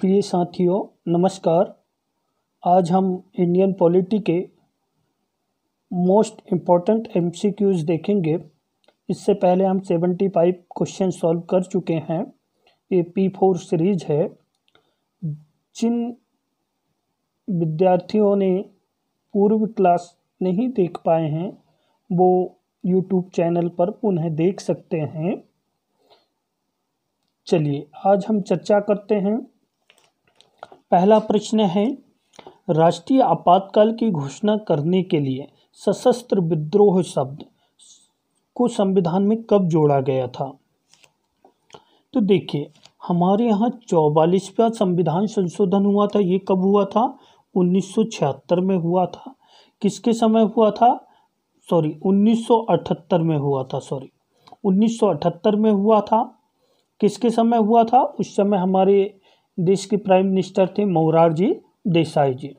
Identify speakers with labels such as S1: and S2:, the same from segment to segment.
S1: प्रिय साथियों नमस्कार आज हम इंडियन पॉलिटी के मोस्ट इम्पॉर्टेंट एम देखेंगे इससे पहले हम सेवेंटी फाइव क्वेश्चन सॉल्व कर चुके हैं ये पी फोर सीरीज है जिन विद्यार्थियों ने पूर्व क्लास नहीं देख पाए हैं वो यूट्यूब चैनल पर पुनः देख सकते हैं चलिए आज हम चर्चा करते हैं पहला प्रश्न है राष्ट्रीय आपातकाल की घोषणा करने के लिए सशस्त्र विद्रोह शब्द को संविधान में कब जोड़ा गया था तो देखिए हमारे यहाँ चौवालीसवा संविधान संशोधन हुआ था ये कब हुआ था 1976 में हुआ था किसके समय हुआ था सॉरी 1978 में हुआ था सॉरी 1978 में हुआ था किसके समय हुआ था उस समय हमारे देश के प्राइम मिनिस्टर थे मोरारजी देसाई जी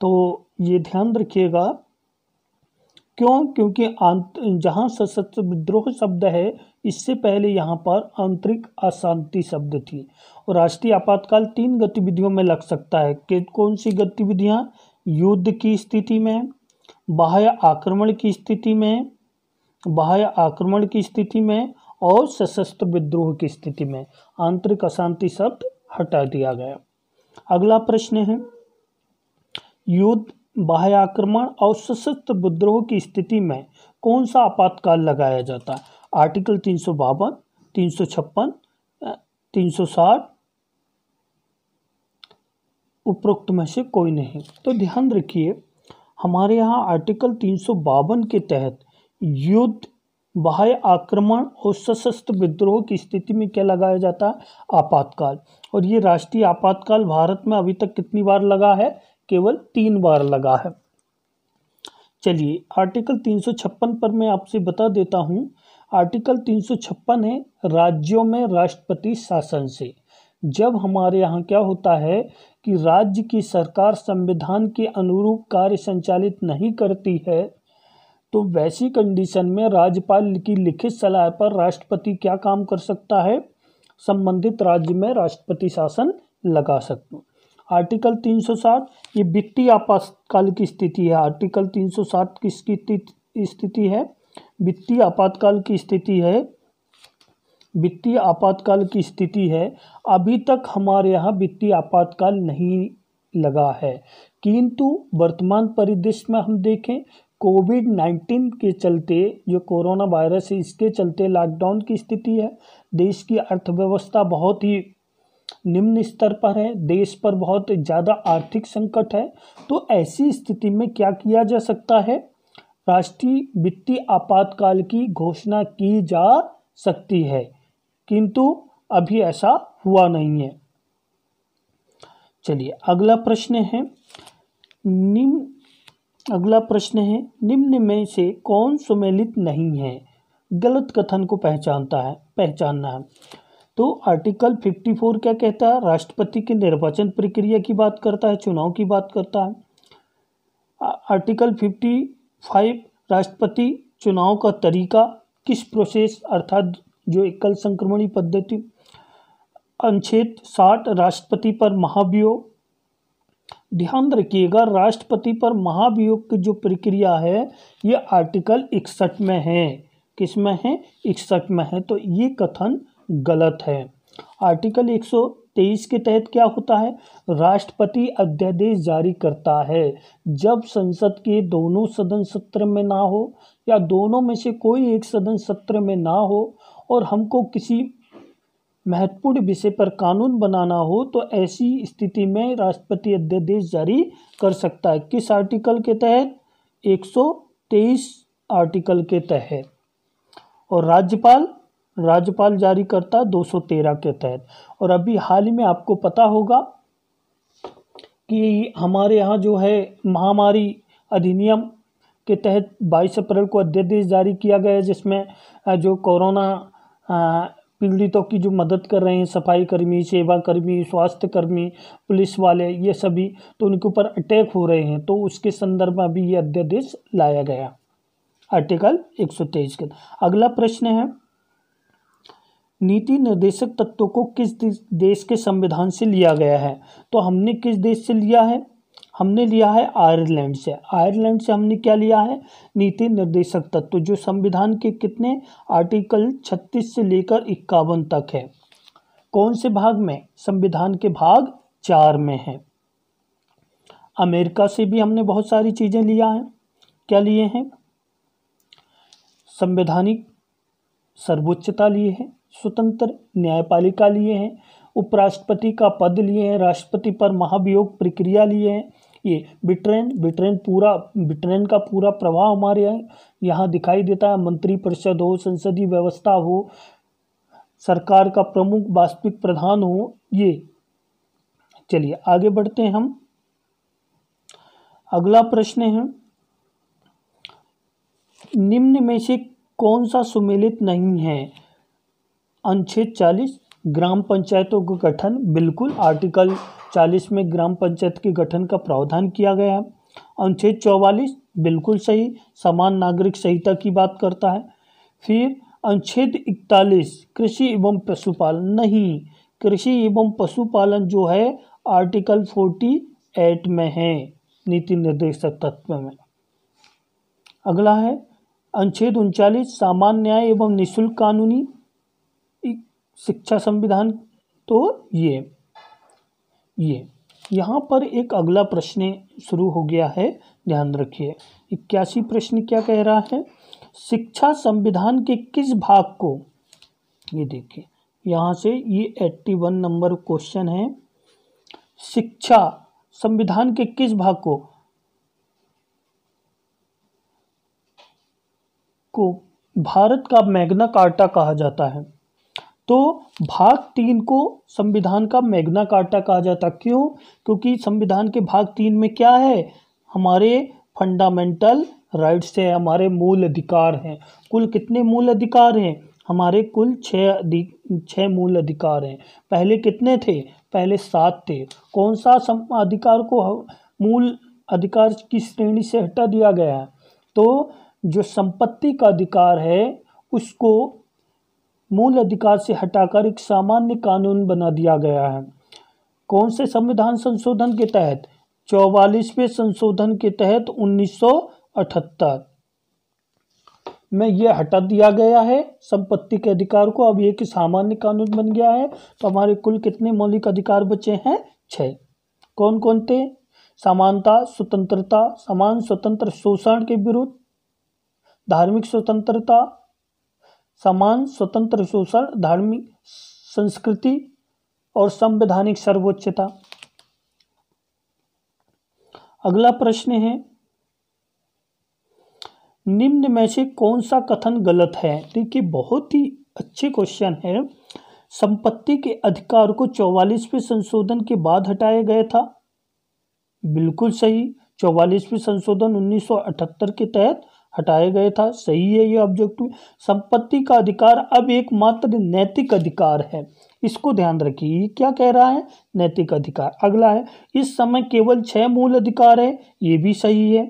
S1: तो ये ध्यान रखिएगा क्यों क्योंकि जहाँ सशस्त्र विद्रोह शब्द है इससे पहले यहाँ पर आंतरिक अशांति शब्द थी और राष्ट्रीय आपातकाल तीन गतिविधियों में लग सकता है कि कौन सी गतिविधियाँ युद्ध की स्थिति में बाह्य आक्रमण की स्थिति में बाह्य आक्रमण की स्थिति में और सशस्त्र विद्रोह की स्थिति में आंतरिक अशांति शब्द हटा दिया गया अगला प्रश्न है युद्ध बाह्य आक्रमण और सशस्त्र विद्रोह की स्थिति में कौन सा आपातकाल लगाया जाता है आर्टिकल तीन सौ बावन तीन सौ छप्पन तीन सौ साठ उपरोक्त में से कोई नहीं तो ध्यान रखिए हमारे यहाँ आर्टिकल तीन सौ बावन के तहत युद्ध बाह्य आक्रमण और सशस्त्र विद्रोह की स्थिति में क्या लगाया जाता है आपातकाल और ये राष्ट्रीय आपातकाल भारत में अभी तक कितनी बार लगा है केवल तीन बार लगा है चलिए आर्टिकल 356 पर मैं आपसे बता देता हूँ आर्टिकल 356 है राज्यों में राष्ट्रपति शासन से जब हमारे यहाँ क्या होता है कि राज्य की सरकार संविधान के अनुरूप कार्य संचालित नहीं करती है तो वैसी कंडीशन में राज्यपाल की लिखित सलाह पर राष्ट्रपति क्या काम कर सकता है संबंधित राज्य में राष्ट्रपति शासन लगा सकते आर्टिकल 360 ये वित्तीय आपातकाल की स्थिति है आर्टिकल 360 किसकी स्थिति है वित्तीय आपातकाल की स्थिति है वित्तीय आपातकाल की स्थिति है अभी तक हमारे यहाँ वित्तीय आपातकाल नहीं लगा है किंतु वर्तमान परिदृश्य में हम देखें कोविड नाइन्टीन के चलते जो कोरोना वायरस है इसके चलते लॉकडाउन की स्थिति है देश की अर्थव्यवस्था बहुत ही निम्न स्तर पर है देश पर बहुत ज़्यादा आर्थिक संकट है तो ऐसी स्थिति में क्या किया जा सकता है राष्ट्रीय वित्तीय आपातकाल की घोषणा की जा सकती है किंतु अभी ऐसा हुआ नहीं है चलिए अगला प्रश्न है निम्न अगला प्रश्न है निम्न में से कौन सुमेलित नहीं है गलत कथन को पहचानता है पहचानना है तो आर्टिकल 54 क्या कहता है राष्ट्रपति के निर्वाचन प्रक्रिया की बात करता है चुनाव की बात करता है आर्टिकल 55 राष्ट्रपति चुनाव का तरीका किस प्रोसेस अर्थात जो एकल संक्रमणी पद्धति अनुच्छेद साठ राष्ट्रपति पर महाभियोग ध्यान रखिएगा राष्ट्रपति पर महाभियोग की जो प्रक्रिया है ये आर्टिकल इकसठ में है किस में है इकसठ में है तो ये कथन गलत है आर्टिकल एक सौ तेईस के तहत क्या होता है राष्ट्रपति अध्यादेश जारी करता है जब संसद के दोनों सदन सत्र में ना हो या दोनों में से कोई एक सदन सत्र में ना हो और हमको किसी महत्वपूर्ण विषय पर कानून बनाना हो तो ऐसी स्थिति में राष्ट्रपति अध्यादेश जारी कर सकता है किस आर्टिकल के तहत 123 आर्टिकल के तहत और राज्यपाल राज्यपाल जारी करता सौ 213 के तहत और अभी हाल ही में आपको पता होगा कि हमारे यहाँ जो है महामारी अधिनियम के तहत 22 अप्रैल को अध्यादेश जारी किया गया जिसमें जो कोरोना पीड़ितों की जो मदद कर रहे हैं सफाई कर्मी सेवा कर्मी स्वास्थ्य कर्मी पुलिस वाले ये सभी तो उनके ऊपर अटैक हो रहे हैं तो उसके संदर्भ में भी ये अध्यादेश लाया गया आर्टिकल 123 के अगला प्रश्न है नीति निर्देशक तत्वों को किस देश के संविधान से लिया गया है तो हमने किस देश से लिया है हमने लिया है आयरलैंड से आयरलैंड से हमने क्या लिया है नीति निर्देशक तत्व जो संविधान के कितने आर्टिकल 36 से लेकर इक्यावन तक है कौन से भाग में संविधान के भाग चार में है अमेरिका से भी हमने बहुत सारी चीज़ें लिया है क्या लिए हैं संवैधानिक सर्वोच्चता लिए हैं स्वतंत्र न्यायपालिका लिए हैं उपराष्ट्रपति का पद लिए हैं राष्ट्रपति पर महाभियोग प्रक्रिया लिए हैं ये बिट्रेन बिट्रेन पूरा बिट्रेन का पूरा प्रवाह हमारे यहाँ दिखाई देता है मंत्री परिषद हो संसदीय व्यवस्था हो सरकार का प्रमुख वास्तविक प्रधान हो ये चलिए आगे बढ़ते हैं हम अगला प्रश्न है निम्न में से कौन सा सुमेलित नहीं है अनुच्छेद चालीस ग्राम पंचायतों का गठन बिल्कुल आर्टिकल चालीस में ग्राम पंचायत के गठन का प्रावधान किया गया है अनुच्छेद चौवालीस बिल्कुल सही समान नागरिक संहिता की बात करता है फिर अनुच्छेद इकतालीस कृषि एवं पशुपालन नहीं कृषि एवं पशुपालन जो है आर्टिकल फोर्टी एट में है नीति निर्देशक तत्व में अगला है अनुच्छेद उनचालीस सामान्य न्याय एवं निःशुल्क कानूनी शिक्षा संविधान तो ये ये यहाँ पर एक अगला प्रश्न शुरू हो गया है ध्यान रखिए इक्यासी प्रश्न क्या कह रहा है शिक्षा संविधान के किस भाग को ये देखिए यहाँ से ये एट्टी वन नंबर क्वेश्चन है शिक्षा संविधान के किस भाग को को भारत का मैग्ना कार्टा कहा जाता है तो भाग तीन को संविधान का मैग्ना कार्टा कहा जाता क्यों क्योंकि संविधान के भाग तीन में क्या है हमारे फंडामेंटल राइट्स हैं हमारे मूल अधिकार हैं कुल कितने मूल अधिकार हैं हमारे कुल छः छः मूल अधिकार हैं पहले कितने थे पहले सात थे कौन सा अधिकार को मूल अधिकार की श्रेणी से हटा दिया गया है तो जो संपत्ति का अधिकार है उसको मूल अधिकार से हटाकर एक सामान्य कानून बना दिया गया है कौन से संविधान संशोधन के तहत चौवालीसवें संशोधन के तहत 1978 में यह हटा दिया गया है संपत्ति के अधिकार को अब एक सामान्य कानून बन गया है तो हमारे कुल कितने मौलिक अधिकार बचे हैं छः कौन कौन थे समानता स्वतंत्रता समान स्वतंत्र शोषण के विरुद्ध धार्मिक स्वतंत्रता समान स्वतंत्र शोषण धार्मिक संस्कृति और संवैधानिक सर्वोच्चता अगला प्रश्न है निम्न में से कौन सा कथन गलत है देखिए बहुत ही अच्छे क्वेश्चन है संपत्ति के अधिकार को चौवालीसवें संशोधन के बाद हटाया गया था बिल्कुल सही चौवालीसवें संशोधन 1978 के तहत हटाया गया था सही है ये ऑब्जेक्टिव संपत्ति का अधिकार अब एकमात्र नैतिक अधिकार है इसको ध्यान रखिए क्या कह रहा है नैतिक अधिकार अगला है इस समय केवल छह मूल अधिकार है ये भी सही है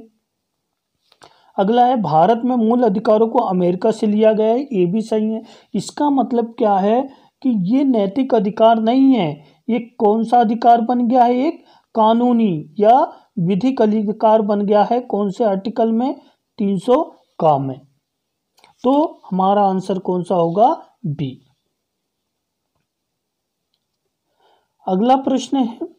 S1: अगला है भारत में मूल अधिकारों को अमेरिका से लिया गया है ये भी सही है इसका मतलब क्या है कि ये नैतिक अधिकार नहीं है ये कौन सा अधिकार बन गया है एक कानूनी या विधिक अधिकार बन गया है कौन से आर्टिकल में तीन सौ काम है तो हमारा आंसर कौन सा होगा बी अगला प्रश्न है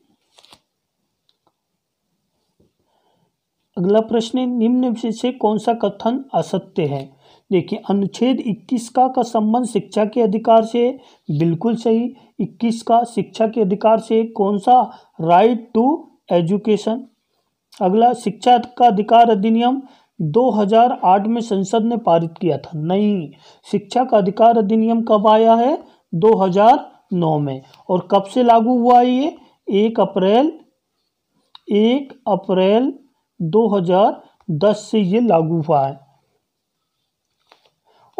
S1: अगला प्रश्न निम्न विषय से कौन सा कथन असत्य है देखिए अनुच्छेद 21 का का संबंध शिक्षा के अधिकार से बिल्कुल सही 21 का शिक्षा के अधिकार से कौन सा राइट टू एजुकेशन अगला शिक्षा का अधिकार अधिनियम 2008 में संसद ने पारित किया था नहीं शिक्षा का अधिकार अधिनियम कब आया है 2009 में और कब से लागू हुआ है ये एक अप्रैल एक अप्रैल 2010 से ये लागू हुआ है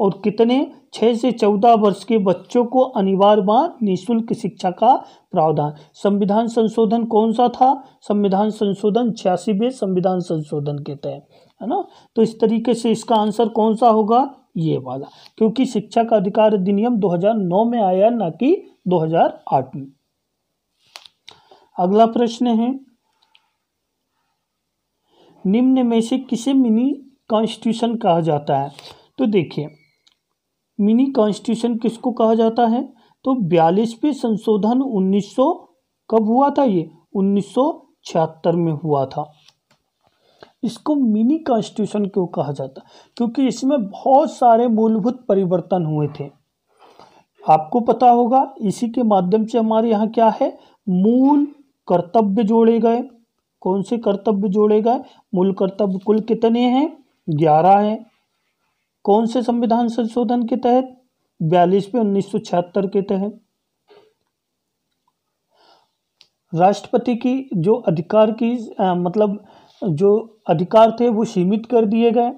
S1: और कितने छः से चौदह वर्ष के बच्चों को अनिवार्य बार निःशुल्क शिक्षा का प्रावधान संविधान संशोधन कौन सा था संविधान संशोधन छियासीवें संविधान संशोधन के तहत है ना तो इस तरीके से इसका आंसर कौन सा होगा ये वाला क्योंकि शिक्षा का अधिकार अधिनियम 2009 में आया ना कि 2008 में अगला प्रश्न है निम्न में से किसे मिनी कॉन्स्टिट्यूशन कहा जाता है तो देखिए मिनी कॉन्स्टिट्यूशन किसको कहा जाता है तो बयालीसवें संशोधन 1900 कब हुआ था ये 1976 में हुआ था इसको मिनी कॉन्स्टिट्यूशन क्यों कहा जाता क्योंकि इसमें बहुत सारे मूलभूत परिवर्तन हुए थे आपको पता होगा इसी के माध्यम से हमारे यहाँ क्या है मूल कर्तव्य जोड़े गए कौन से कर्तव्य जोड़े गए मूल कर्तव्य कुल कितने हैं ग्यारह हैं कौन से संविधान संशोधन के तहत बयालीस में उन्नीस के तहत राष्ट्रपति की जो अधिकार की आ, मतलब जो अधिकार थे वो सीमित कर दिए गए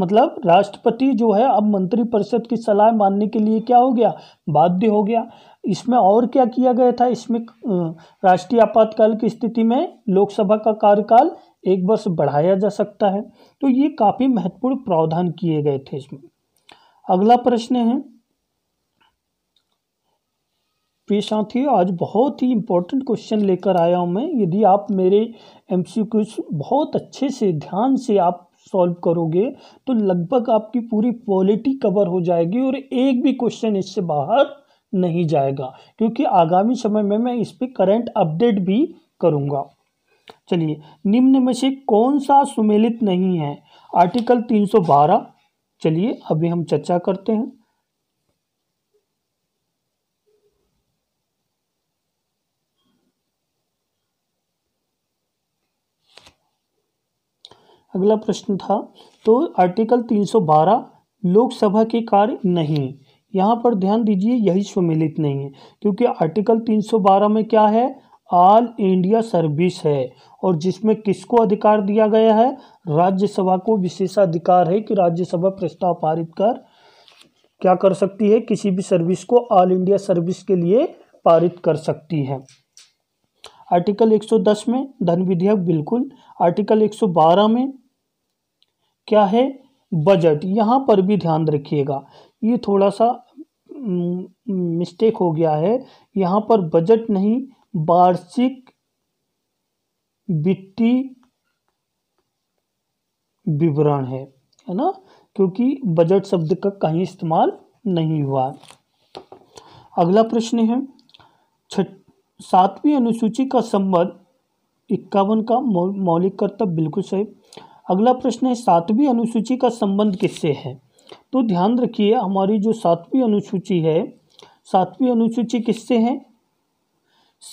S1: मतलब राष्ट्रपति जो है अब मंत्रिपरिषद की सलाह मानने के लिए क्या हो गया बाध्य हो गया इसमें और क्या किया गया था इसमें राष्ट्रीय आपातकाल की स्थिति में लोकसभा का कार्यकाल एक वर्ष बढ़ाया जा सकता है तो ये काफ़ी महत्वपूर्ण प्रावधान किए गए थे इसमें अगला प्रश्न है प्रिय आती आज बहुत ही इम्पोर्टेंट क्वेश्चन लेकर आया हूँ मैं यदि आप मेरे एम बहुत अच्छे से ध्यान से आप सॉल्व करोगे तो लगभग आपकी पूरी पॉलिटी कवर हो जाएगी और एक भी क्वेश्चन इससे बाहर नहीं जाएगा क्योंकि आगामी समय में मैं इस पर करंट अपडेट भी करूँगा चलिए निम्न में से कौन सा सुमेलित नहीं है आर्टिकल तीन चलिए अभी हम चर्चा करते हैं अगला प्रश्न था तो आर्टिकल 312 लोकसभा के कार्य नहीं यहाँ पर ध्यान दीजिए यही सम्मिलित नहीं है क्योंकि आर्टिकल 312 में क्या है ऑल इंडिया सर्विस है और जिसमें किसको अधिकार दिया गया है राज्यसभा को विशेषाधिकार है कि राज्यसभा प्रस्ताव पारित कर क्या कर सकती है किसी भी सर्विस को ऑल इंडिया सर्विस के लिए पारित कर सकती है आर्टिकल 110 में धन विधेयक बिल्कुल आर्टिकल 112 में क्या है बजट यहाँ पर भी ध्यान रखिएगा ये थोड़ा सा मिस्टेक हो गया है यहाँ पर बजट नहीं वार्षिक वित्तीय विवरण है है ना क्योंकि बजट शब्द का कहीं इस्तेमाल नहीं हुआ अगला प्रश्न है छठ सातवीं अनुसूची का संबंध इक्यावन का मौलिक कर्तव्य बिल्कुल सही अगला प्रश्न है सातवीं अनुसूची का संबंध किससे है तो ध्यान रखिए हमारी जो सातवीं अनुसूची है सातवीं अनुसूची किससे है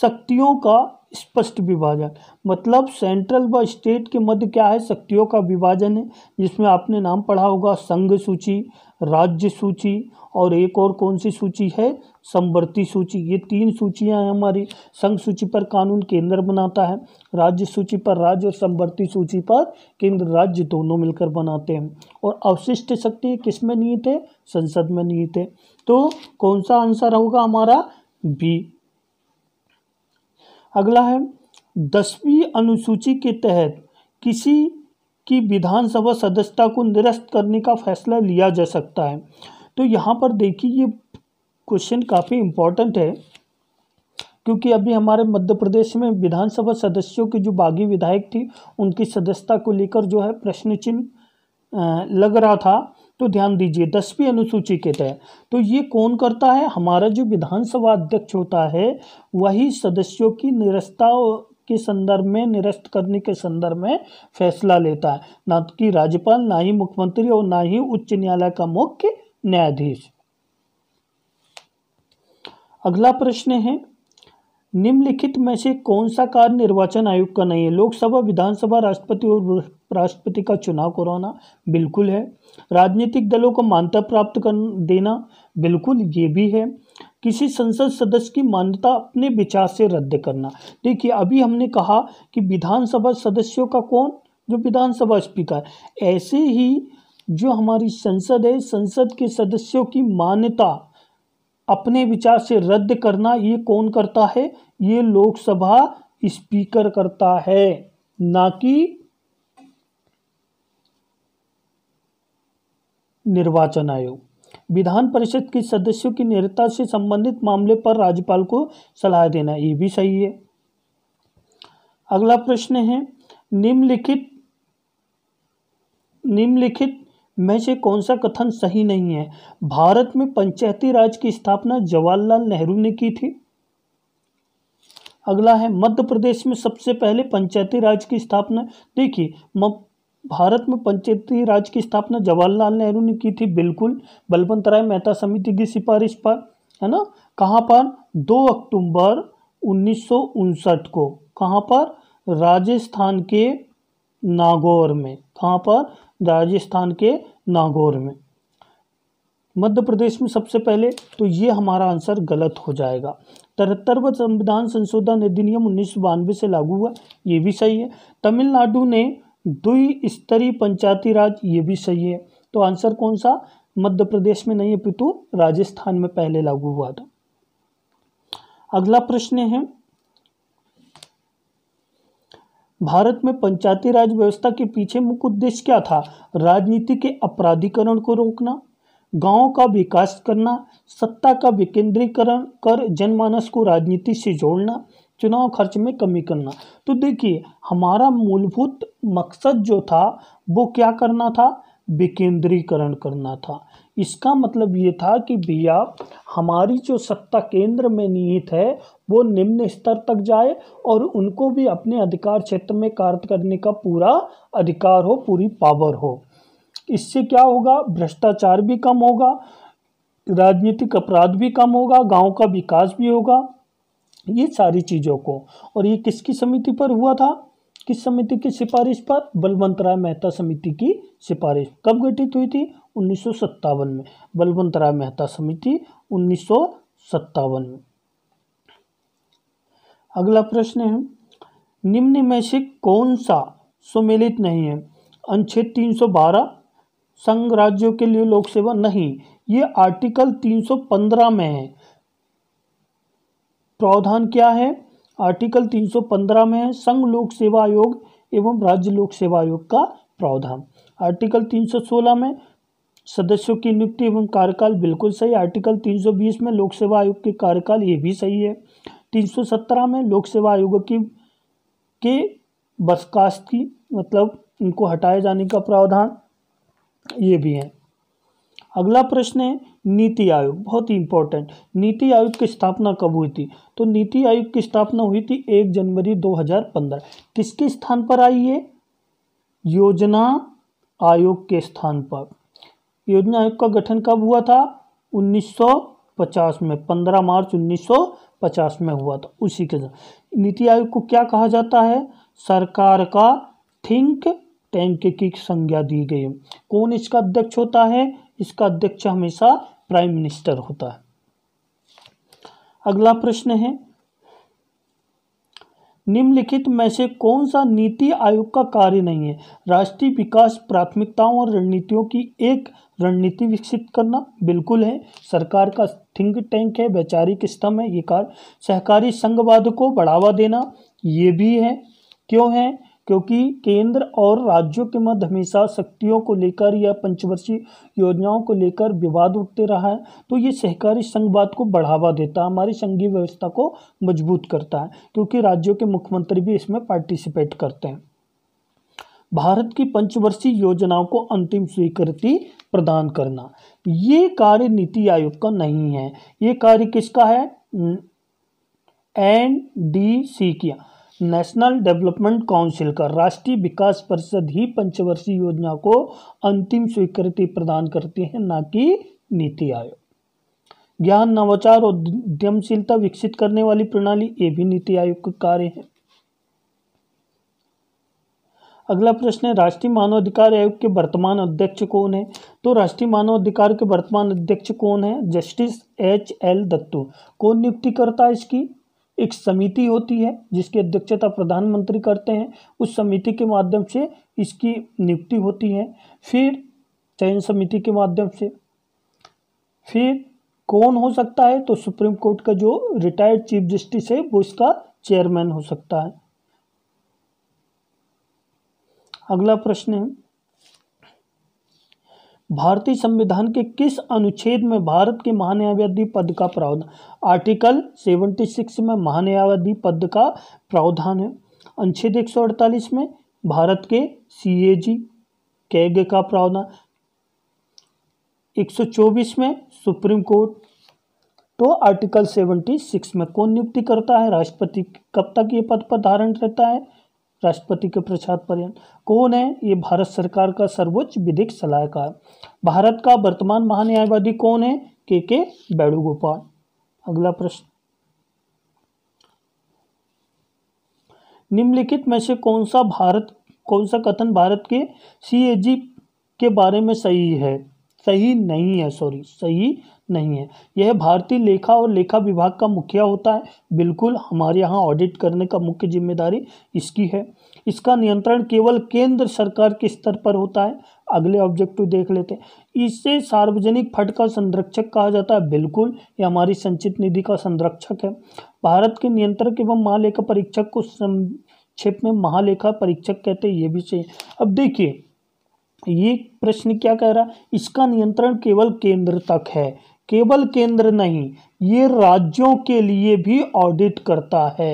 S1: शक्तियों का स्पष्ट विभाजन मतलब सेंट्रल व स्टेट के मध्य क्या है शक्तियों का विभाजन है जिसमें आपने नाम पढ़ा होगा संघ सूची राज्य सूची और एक और कौन सी सूची है संवर्ती सूची ये तीन सूचियां हैं हमारी संघ सूची पर कानून केंद्र बनाता है राज्य सूची पर राज्य और संवर्ती सूची पर केंद्र राज्य दोनों मिलकर बनाते हैं और अवशिष्ट शक्ति किस में निहित है संसद में निहित है तो कौन सा आंसर होगा हमारा बी अगला है दसवीं अनुसूची के तहत किसी की विधानसभा सदस्यता को निरस्त करने का फैसला लिया जा सकता है तो यहाँ पर देखिए ये क्वेश्चन काफ़ी इम्पोर्टेंट है क्योंकि अभी हमारे मध्य प्रदेश में विधानसभा सदस्यों की जो बागी विधायक थी उनकी सदस्यता को लेकर जो है प्रश्न चिन्ह लग रहा था तो ध्यान दीजिए दसवीं अनुसूची के तहत तो ये कौन करता है हमारा जो विधानसभा अध्यक्ष होता है वही सदस्यों की निरस्ता के संदर्भ में निरस्त करने के संदर्भ में फैसला लेता है ना कि राज्यपाल ना ही मुख्यमंत्री और ना ही उच्च न्यायालय का मुख्य न्यायाधीश अगला प्रश्न है निम्नलिखित में से कौन सा कार्य निर्वाचन आयोग का नहीं है लोकसभा विधानसभा राष्ट्रपति और राष्ट्रपति का चुनाव कराना बिल्कुल है राजनीतिक दलों को मान्यता प्राप्त कर देना बिल्कुल ये भी है किसी संसद सदस्य की मान्यता अपने विचार से रद्द करना देखिए अभी हमने कहा कि विधानसभा सदस्यों का कौन जो विधानसभा स्पीकर ऐसे ही जो हमारी संसद है संसद के सदस्यों की मान्यता अपने विचार से रद्द करना ये कौन करता है ये लोकसभा स्पीकर करता है ना कि निर्वाचन आयोग विधान परिषद के सदस्यों की निरता से संबंधित मामले पर राज्यपाल को सलाह देना ये भी सही है अगला प्रश्न है निम्नलिखित निम्नलिखित में से कौन सा कथन सही नहीं है भारत में पंचायती राज की स्थापना जवाहरलाल नेहरू ने की थी अगला है मध्य प्रदेश में सबसे पहले पंचायती राज की स्थापना देखिए भारत में पंचायती राज की स्थापना जवाहरलाल नेहरू ने की थी बिल्कुल बलवंत राय मेहता समिति की सिफारिश पर है ना कहाँ पर दो अक्टूबर उन्नीस को कहाँ पर राजस्थान के नागौर में कहाँ पर राजस्थान के नागौर में मध्य प्रदेश में सबसे पहले तो ये हमारा आंसर गलत हो जाएगा तिहत्तरवा संविधान संशोधन अधिनियम उन्नीस से लागू हुआ ये भी सही है तमिलनाडु ने स्तरीय पंचायती राज ये भी सही है तो आंसर कौन सा मध्य प्रदेश में नहीं है पितु राजस्थान में पहले लागू हुआ था अगला प्रश्न है भारत में पंचायती राज व्यवस्था के पीछे मुख्य उद्देश्य क्या था राजनीति के अपराधीकरण को रोकना गाँव का विकास करना सत्ता का विकेंद्रीकरण कर जनमानस को राजनीति से जोड़ना चुनाव खर्च में कमी करना तो देखिए हमारा मूलभूत मकसद जो था वो क्या करना था विकेंद्रीकरण करना था इसका मतलब ये था कि भैया हमारी जो सत्ता केंद्र में निहित है वो निम्न स्तर तक जाए और उनको भी अपने अधिकार क्षेत्र में कार्य करने का पूरा अधिकार हो पूरी पावर हो इससे क्या होगा भ्रष्टाचार भी कम होगा राजनीतिक अपराध भी कम होगा गांव का विकास भी होगा ये सारी चीज़ों को और ये किसकी समिति पर हुआ था किस समिति की सिफारिश पर बलवंत राय मेहता समिति की सिफारिश कब गठित हुई थी 1957 में बलवंत राय मेहता समिति उन्नीस में अगला प्रश्न है निम्न में से कौन सा सुमेलित नहीं है अनुच्छेद 312 संघ राज्यों के लिए लोक सेवा नहीं ये आर्टिकल 315 में है प्रावधान क्या है आर्टिकल 315 में है संघ लोक सेवा आयोग एवं राज्य लोक सेवा आयोग का प्रावधान आर्टिकल 316 में सदस्यों की नियुक्ति एवं कार्यकाल बिल्कुल सही आर्टिकल 320 में लोक सेवा आयोग के कार्यकाल ये भी सही है 317 में लोक सेवा आयोग की के बर्खास्ती मतलब इनको हटाए जाने का प्रावधान ये भी है अगला प्रश्न है नीति आयोग बहुत ही इंपॉर्टेंट नीति आयोग की स्थापना कब हुई थी तो नीति आयोग की स्थापना हुई थी एक जनवरी 2015 किसके स्थान पर आई है योजना आयोग के स्थान पर योजना आयोग का गठन कब हुआ था 1950 में 15 मार्च 1950 में हुआ था उसी के नीति आयोग को क्या कहा जाता है सरकार का थिंक टैंक की संज्ञा दी गई है कौन इसका अध्यक्ष होता है इसका अध्यक्ष हमेशा प्राइम मिनिस्टर होता है अगला प्रश्न है निम्नलिखित में से कौन सा नीति आयोग का कार्य नहीं है राष्ट्रीय विकास प्राथमिकताओं और रणनीतियों की एक रणनीति विकसित करना बिल्कुल है सरकार का थिंक टैंक है वैचारिक स्तंभ है ये कार्य सहकारी संघवाद को बढ़ावा देना ये भी है क्यों है क्योंकि केंद्र और राज्यों के मध्य हमेशा शक्तियों को लेकर या पंचवर्षीय योजनाओं को लेकर विवाद उठते रहा है तो ये सहकारी संघवाद को बढ़ावा देता है हमारी संघीय व्यवस्था को मजबूत करता है क्योंकि राज्यों के मुख्यमंत्री भी इसमें पार्टिसिपेट करते हैं भारत की पंचवर्षीय योजनाओं को अंतिम स्वीकृति प्रदान करना ये कार्य नीति आयोग का नहीं है ये कार्य किसका है एन डी सी किया नेशनल डेवलपमेंट काउंसिल का राष्ट्रीय विकास परिषद ही पंचवर्षीय योजना को अंतिम स्वीकृति प्रदान करती है ना कि नीति आयोग ज्ञान नवाचार और उद्यमशीलता विकसित करने वाली प्रणाली ये भी नीति आयोग का कार्य है अगला प्रश्न है राष्ट्रीय मानवाधिकार आयोग के वर्तमान अध्यक्ष कौन है तो राष्ट्रीय मानवाधिकार के वर्तमान अध्यक्ष कौन है जस्टिस एच एल दत्तू कौन नियुक्ति करता है इसकी एक समिति होती है जिसकी अध्यक्षता प्रधानमंत्री करते हैं उस समिति के माध्यम से इसकी नियुक्ति होती है फिर चयन समिति के माध्यम से फिर कौन हो सकता है तो सुप्रीम कोर्ट का जो रिटायर्ड चीफ जस्टिस है वो इसका चेयरमैन हो सकता है अगला प्रश्न है भारतीय संविधान के किस अनुच्छेद में भारत के महान्यायवादी पद का प्रावधान आर्टिकल 76 में महान्यायवादी पद का प्रावधान है अनुच्छेद 148 में भारत के सीएजी कैग का प्रावधान 124 में सुप्रीम कोर्ट तो आर्टिकल 76 में कौन नियुक्ति करता है राष्ट्रपति कब तक ये पद पर धारण रहता है राष्ट्रपति के प्रसाद पर्यंत कौन है ये भारत सरकार का सर्वोच्च विधिक सलाहकार भारत का वर्तमान महान्यायवादी कौन है के के वेणुगोपाल अगला प्रश्न निम्नलिखित में से कौन सा भारत कौन सा कथन भारत के सी के बारे में सही है सही नहीं है सॉरी सही नहीं है यह भारतीय लेखा और लेखा विभाग का मुखिया होता है बिल्कुल हमारे यहाँ ऑडिट करने का मुख्य जिम्मेदारी इसकी है इसका नियंत्रण केवल केंद्र सरकार के स्तर पर होता है अगले ऑब्जेक्टिव देख लेते हैं इसे सार्वजनिक फट का संरक्षक कहा जाता है बिल्कुल ये हमारी संचित निधि का संरक्षक है भारत के नियंत्रक एवं महालेखा परीक्षक को संक्षेप में महालेखा परीक्षक कहते हैं ये भी चाहिए अब देखिए ये प्रश्न क्या कह रहा इसका नियंत्रण केवल केंद्र तक है केवल केंद्र नहीं ये राज्यों के लिए भी ऑडिट करता है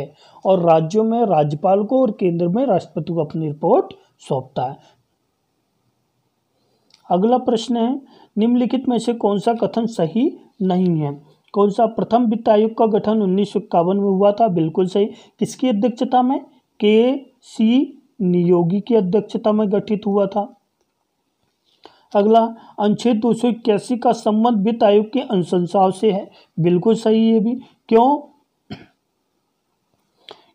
S1: और राज्यों में राज्यपाल को और केंद्र में राष्ट्रपति को अपनी रिपोर्ट सौंपता है अगला प्रश्न है निम्नलिखित में से कौन सा कथन सही नहीं है कौन सा प्रथम वित्त आयोग का गठन उन्नीस में हुआ था बिल्कुल सही किसकी अध्यक्षता में के सी नियोगी की अध्यक्षता में गठित हुआ था अगला अनुच्छेद दो सौ इक्यासी का संबंध वित्त आयोग के अनुशंसाओं से है बिल्कुल सही है भी क्यों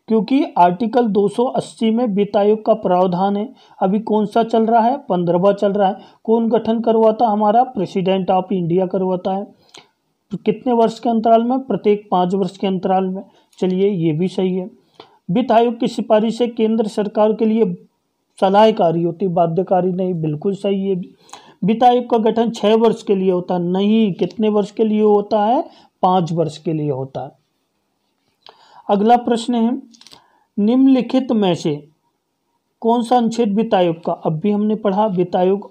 S1: क्योंकि आर्टिकल 280 में वित्त आयोग का प्रावधान है अभी कौन सा चल रहा है पंद्रहवा चल रहा है कौन गठन करवाता हमारा प्रेसिडेंट ऑफ इंडिया करवाता है तो कितने वर्ष के अंतराल में प्रत्येक पाँच वर्ष के अंतराल में चलिए ये भी सही है वित्त आयोग की सिफारिशें केंद्र सरकार के लिए सलाहकारी होती बाध्यकारी नहीं बिल्कुल सही है वित्त आयोग का गठन छः वर्ष के लिए होता है नहीं कितने वर्ष के लिए होता है पाँच वर्ष के लिए होता है अगला प्रश्न है निम्नलिखित में से कौन सा अनुच्छेद वित्त आयोग का अब भी हमने पढ़ा वित्त आयोग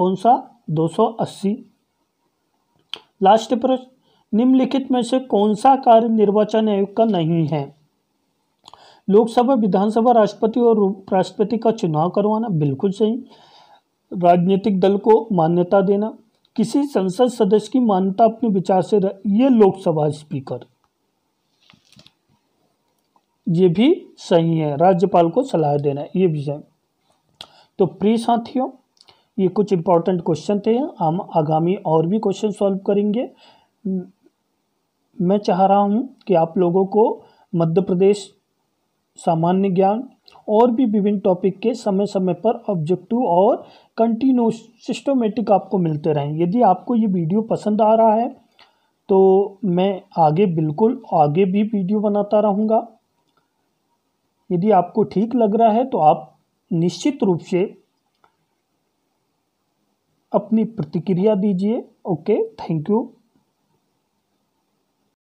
S1: कौन सा 280 लास्ट प्रश्न निम्नलिखित में से कौन सा कार्य निर्वाचन आयोग का नहीं है लोकसभा विधानसभा राष्ट्रपति और उपराष्ट्रपति का चुनाव करवाना बिल्कुल सही राजनीतिक दल को मान्यता देना किसी संसद सदस्य की मान्यता अपने विचार से ये लोकसभा स्पीकर ये भी सही है राज्यपाल को सलाह देना ये भी सही तो प्रिय साथियों ये कुछ इंपॉर्टेंट क्वेश्चन थे हम आगामी और भी क्वेश्चन सॉल्व करेंगे मैं चाह रहा हूँ कि आप लोगों को मध्य प्रदेश सामान्य ज्ञान और भी विभिन्न टॉपिक के समय समय पर ऑब्जेक्टिव और कंटिन्यू सिस्टोमेटिक आपको मिलते रहें यदि आपको ये वीडियो पसंद आ रहा है तो मैं आगे बिल्कुल आगे भी वीडियो बनाता रहूँगा यदि आपको ठीक लग रहा है तो आप निश्चित रूप से अपनी प्रतिक्रिया दीजिए ओके थैंक यू